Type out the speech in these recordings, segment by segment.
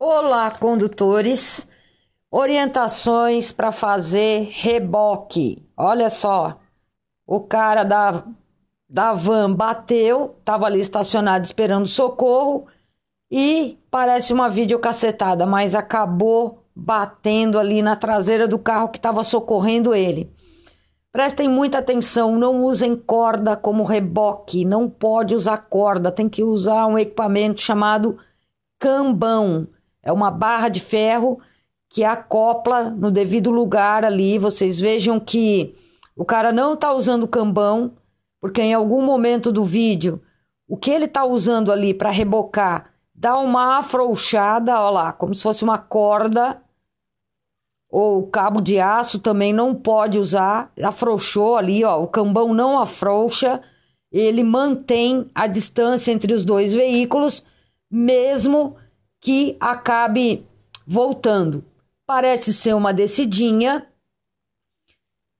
Olá, condutores. Orientações para fazer reboque. Olha só, o cara da, da van bateu, estava ali estacionado esperando socorro e parece uma videocacetada, mas acabou batendo ali na traseira do carro que estava socorrendo ele. Prestem muita atenção, não usem corda como reboque, não pode usar corda, tem que usar um equipamento chamado cambão. É uma barra de ferro que acopla no devido lugar ali. Vocês vejam que o cara não está usando cambão, porque em algum momento do vídeo, o que ele está usando ali para rebocar dá uma afrouxada, olha lá, como se fosse uma corda ou cabo de aço também não pode usar, afrouxou ali, ó, o cambão não afrouxa, ele mantém a distância entre os dois veículos, mesmo que acabe voltando. Parece ser uma descidinha.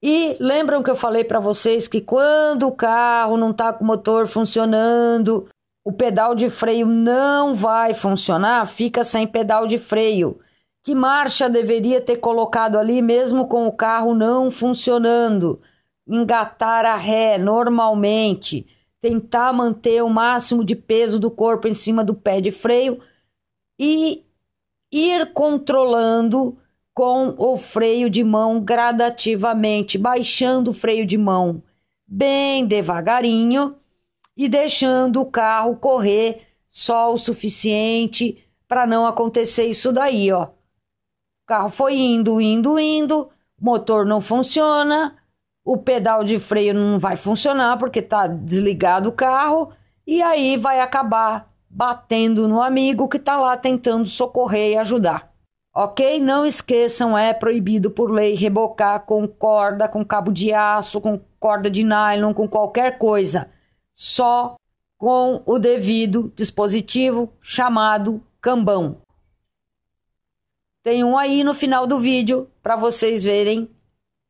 E lembram que eu falei para vocês que quando o carro não está com o motor funcionando, o pedal de freio não vai funcionar, fica sem pedal de freio. Que marcha deveria ter colocado ali mesmo com o carro não funcionando? Engatar a ré normalmente, tentar manter o máximo de peso do corpo em cima do pé de freio e ir controlando com o freio de mão gradativamente, baixando o freio de mão bem devagarinho e deixando o carro correr só o suficiente para não acontecer isso daí, ó. O carro foi indo, indo, indo, motor não funciona, o pedal de freio não vai funcionar porque está desligado o carro e aí vai acabar batendo no amigo que está lá tentando socorrer e ajudar. Ok? Não esqueçam, é proibido por lei rebocar com corda, com cabo de aço, com corda de nylon, com qualquer coisa. Só com o devido dispositivo chamado cambão. Tem um aí no final do vídeo para vocês verem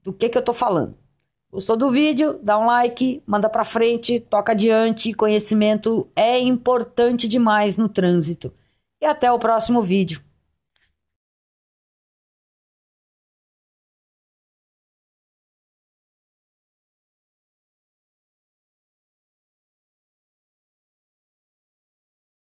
do que, que eu estou falando. Gostou do vídeo? Dá um like, manda para frente, toca adiante. Conhecimento é importante demais no trânsito. E até o próximo vídeo.